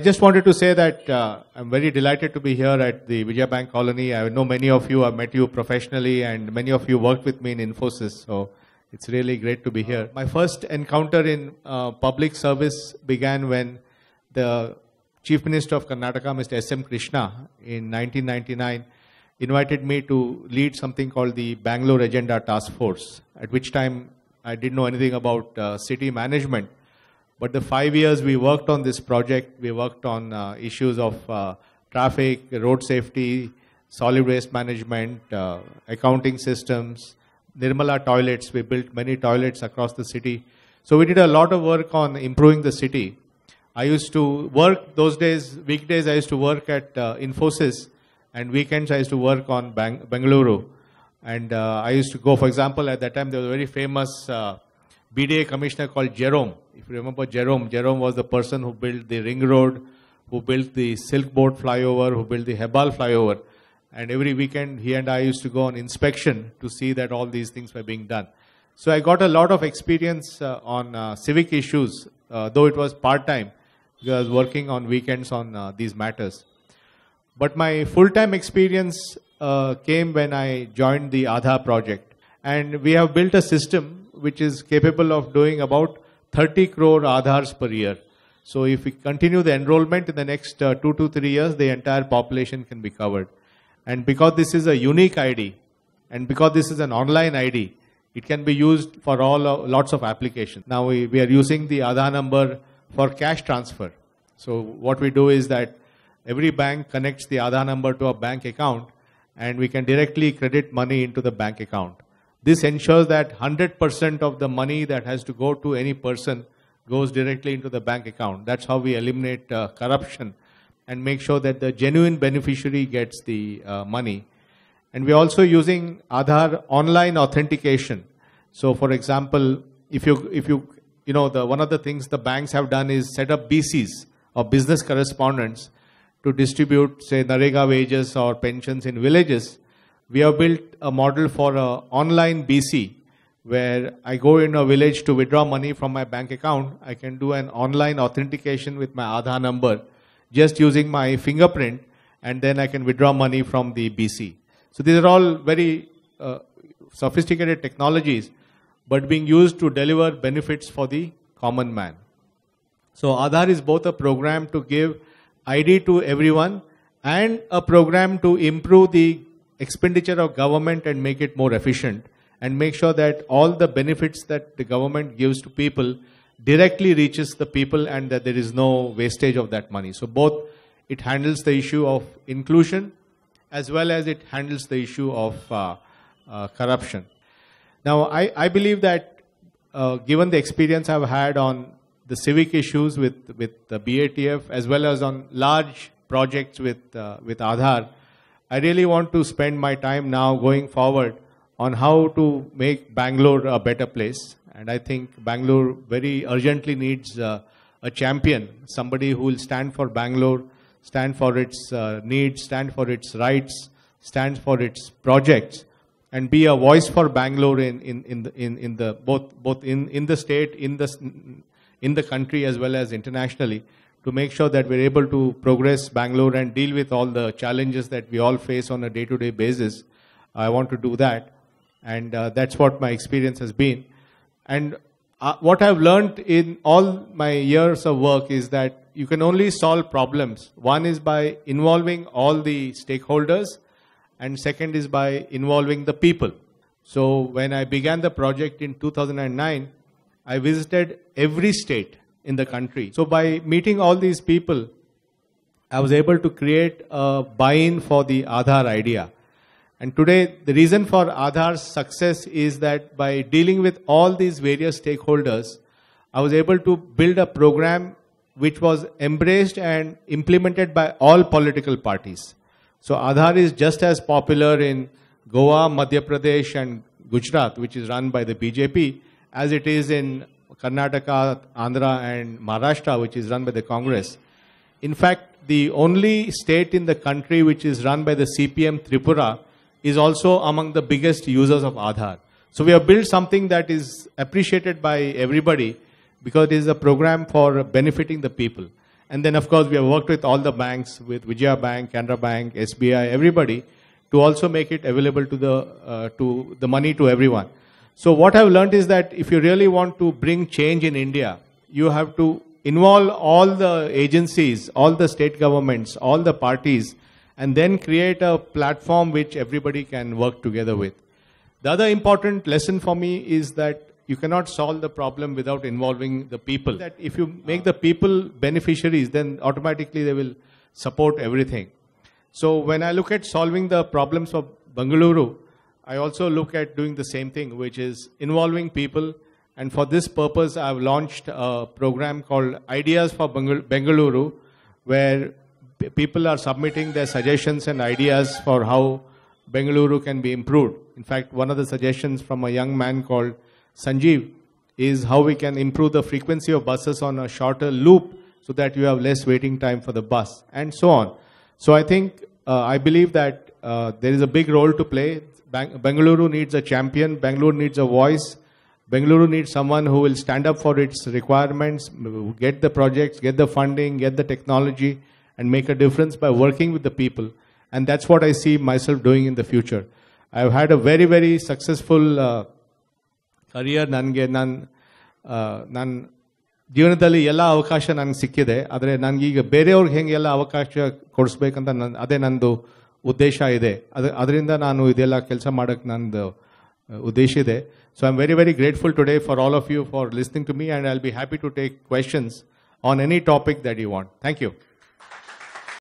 I just wanted to say that uh, I'm very delighted to be here at the Vijay Bank Colony. I know many of you, I've met you professionally and many of you worked with me in Infosys. So it's really great to be here. My first encounter in uh, public service began when the Chief Minister of Karnataka, Mr. S.M. Krishna, in 1999, invited me to lead something called the Bangalore Agenda Task Force, at which time I didn't know anything about uh, city management. But the five years we worked on this project, we worked on uh, issues of uh, traffic, road safety, solid waste management, uh, accounting systems, Nirmala toilets. We built many toilets across the city. So we did a lot of work on improving the city. I used to work those days, weekdays I used to work at uh, Infosys and weekends I used to work on Bang Bangalore. And uh, I used to go, for example, at that time there was a very famous uh, BDA commissioner called Jerome. If you remember Jerome, Jerome was the person who built the ring road, who built the Silk Boat flyover, who built the Hebal flyover. And every weekend, he and I used to go on inspection to see that all these things were being done. So I got a lot of experience uh, on uh, civic issues, uh, though it was part-time, because working on weekends on uh, these matters. But my full-time experience uh, came when I joined the Aadha project. And we have built a system which is capable of doing about 30 crore Aadhars per year. So if we continue the enrollment in the next uh, two to three years, the entire population can be covered. And because this is a unique ID, and because this is an online ID, it can be used for all uh, lots of applications. Now we, we are using the Aadhaar number for cash transfer. So what we do is that every bank connects the Aadhaar number to a bank account and we can directly credit money into the bank account. This ensures that 100% of the money that has to go to any person goes directly into the bank account. That's how we eliminate uh, corruption and make sure that the genuine beneficiary gets the uh, money. And we're also using Aadhaar online authentication. So, for example, if you, if you, you know, the, one of the things the banks have done is set up BCs or business correspondents to distribute, say, Narega wages or pensions in villages we have built a model for online BC where I go in a village to withdraw money from my bank account. I can do an online authentication with my Aadhaar number just using my fingerprint and then I can withdraw money from the BC. So these are all very uh, sophisticated technologies but being used to deliver benefits for the common man. So Aadhaar is both a program to give ID to everyone and a program to improve the expenditure of government and make it more efficient and make sure that all the benefits that the government gives to people directly reaches the people and that there is no wastage of that money. So both it handles the issue of inclusion as well as it handles the issue of uh, uh, corruption. Now, I, I believe that uh, given the experience I've had on the civic issues with, with the BATF as well as on large projects with, uh, with Aadhaar, I really want to spend my time now going forward on how to make Bangalore a better place. And I think Bangalore very urgently needs uh, a champion, somebody who will stand for Bangalore, stand for its uh, needs, stand for its rights, stand for its projects, and be a voice for Bangalore in, in, in, the, in, in the, both, both in, in the state, in the, in the country, as well as internationally to make sure that we're able to progress Bangalore and deal with all the challenges that we all face on a day-to-day -day basis. I want to do that. And uh, that's what my experience has been. And uh, what I've learned in all my years of work is that you can only solve problems. One is by involving all the stakeholders, and second is by involving the people. So when I began the project in 2009, I visited every state in the country. So by meeting all these people, I was able to create a buy-in for the Aadhaar idea. And today, the reason for Aadhaar's success is that by dealing with all these various stakeholders, I was able to build a program which was embraced and implemented by all political parties. So Aadhaar is just as popular in Goa, Madhya Pradesh and Gujarat, which is run by the BJP, as it is in Karnataka, Andhra, and Maharashtra, which is run by the Congress. In fact, the only state in the country which is run by the CPM Tripura is also among the biggest users of Aadhaar. So we have built something that is appreciated by everybody because it is a program for benefiting the people. And then, of course, we have worked with all the banks, with Vijaya Bank, Canara Bank, SBI, everybody, to also make it available to the, uh, to the money to everyone. So what I've learned is that if you really want to bring change in India, you have to involve all the agencies, all the state governments, all the parties, and then create a platform which everybody can work together with. The other important lesson for me is that you cannot solve the problem without involving the people. That if you make the people beneficiaries, then automatically they will support everything. So when I look at solving the problems of Bangalore, I also look at doing the same thing, which is involving people. And for this purpose, I've launched a program called Ideas for Bengaluru, where people are submitting their suggestions and ideas for how Bengaluru can be improved. In fact, one of the suggestions from a young man called Sanjeev is how we can improve the frequency of buses on a shorter loop so that you have less waiting time for the bus and so on. So I think, uh, I believe that uh, there is a big role to play. Bang Bengaluru needs a champion. Bengaluru needs a voice. Bengaluru needs someone who will stand up for its requirements, get the projects, get the funding, get the technology, and make a difference by working with the people. And that's what I see myself doing in the future. I've had a very, very successful uh, career. ನನಗೆ ನಾನು ನಾನು ಜೀವನದಲ್ಲಿ ಎಲ್ಲ ಅವಕಾಶ ನನಗೆ ಸಿಕ್ಕಿದೆ ಆದರೆ ನನಗೀಗ ಬೇರೆಯವ್ರಿಗೆ ಹೆಂಗೆಲ್ಲ ಅವಕಾಶ ಕೊಡಿಸ್ಬೇಕಂತ ನನ್ನ ಅದೇ ನಂದು ಉದ್ದೇಶ ಇದೆ ಅದು ಅದರಿಂದ ನಾನು ಇದೆಲ್ಲ ಕೆಲಸ ಮಾಡೋಕ್ಕೆ ನಂದು ಉದ್ದೇಶ ಇದೆ so I am very very grateful today for all of you for listening to me and I be happy to take questions on any topic that you want thank you